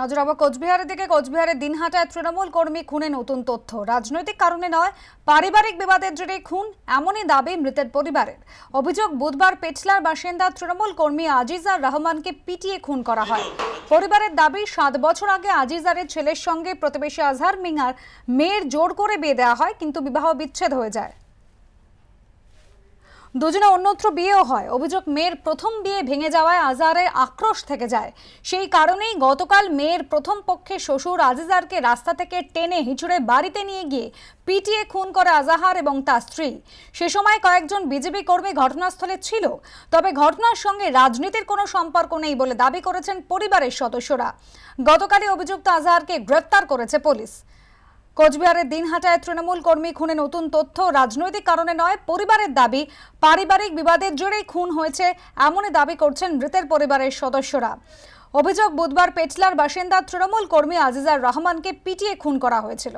নজর আবার কোচবিহারের দিকে কোচবিহারের দিনহাটায় তৃণমূল কর্মী খুনে নতুন তথ্য রাজনৈতিক কারণে নয় পারিবারিক বিবাদের জেরে খুন এমনই দাবি মৃতের পরিবারের অভিযোগ বুধবার পেছলার বাসিন্দা তৃণমূল কর্মী আজিজার রহমানকে পিটিয়ে খুন করা হয় পরিবারের দাবি সাত বছর আগে আজিজারের ছেলের সঙ্গে প্রতিবেশী আজহার মিঙার মেয়ের জোর করে বিয়ে দেওয়া হয় কিন্তু বিবাহ বিচ্ছেদ হয়ে যায় দুজনে অন্যত্র বিয়েও হয় অভিযোগ মেয়ের প্রথম বিয়ে ভেঙে যাওয়ায় আজারে আক্রোশ থেকে যায় সেই কারণেই গতকাল মেয়ের প্রথম পক্ষে শ্বশুর আজিজারকে রাস্তা থেকে টেনে হিঁচুড়ে বাড়িতে নিয়ে গিয়ে পিটিয়ে খুন করে আজাহার এবং তার স্ত্রী সে সময় কয়েকজন বিজেপি কর্মী ঘটনাস্থলে ছিল তবে ঘটনার সঙ্গে রাজনীতির কোনো সম্পর্ক নেই বলে দাবি করেছেন পরিবারের সদস্যরা গতকালই অভিযুক্ত আজাহারকে গ্রেপ্তার করেছে পুলিশ কোচবিহারের দিনহাটায় তৃণমূল কর্মী খুনে নতুন তথ্য রাজনৈতিক কারণে নয় পরিবারের দাবি পারিবারিক বিবাদের জোরেই খুন হয়েছে এমনই দাবি করছেন মৃতের পরিবারের সদস্যরা অভিযোগ বুধবার পেটলার বাসিন্দা তৃণমূল কর্মী আজিজার রহমানকে পিটিয়ে খুন করা হয়েছিল